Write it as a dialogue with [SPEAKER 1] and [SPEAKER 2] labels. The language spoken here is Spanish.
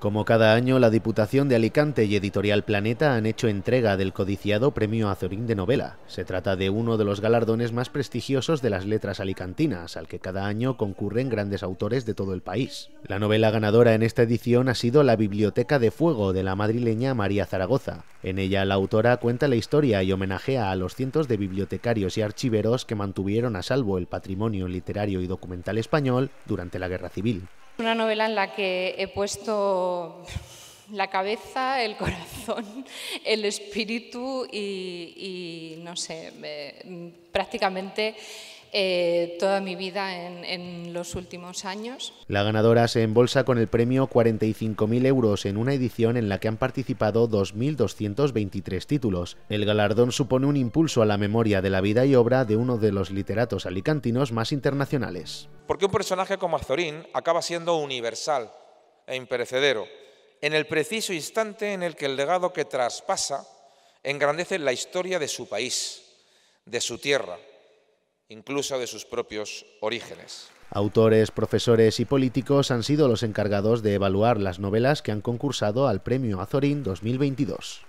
[SPEAKER 1] Como cada año, la Diputación de Alicante y Editorial Planeta han hecho entrega del codiciado Premio Azorín de Novela. Se trata de uno de los galardones más prestigiosos de las letras alicantinas, al que cada año concurren grandes autores de todo el país. La novela ganadora en esta edición ha sido La Biblioteca de Fuego de la madrileña María Zaragoza. En ella la autora cuenta la historia y homenajea a los cientos de bibliotecarios y archiveros que mantuvieron a salvo el patrimonio literario y documental español durante la Guerra Civil.
[SPEAKER 2] Una novela en la que he puesto la cabeza, el corazón, el espíritu y, no sé, prácticamente eh, toda mi vida en, en, los últimos años.
[SPEAKER 1] La ganadora se embolsa con el premio 45.000 euros en una edición en la que han participado 2.223 títulos. El galardón supone un impulso a la memoria de la vida y obra de uno de los literatos alicantinos más internacionales
[SPEAKER 3] porque un personaje como Azorín acaba siendo universal e imperecedero, en el preciso instante en el que el legado que traspasa engrandece la historia de su país, de su tierra, incluso de sus propios orígenes.
[SPEAKER 1] Autores, profesores y políticos han sido los encargados de evaluar las novelas que han concursado al Premio Azorín 2022.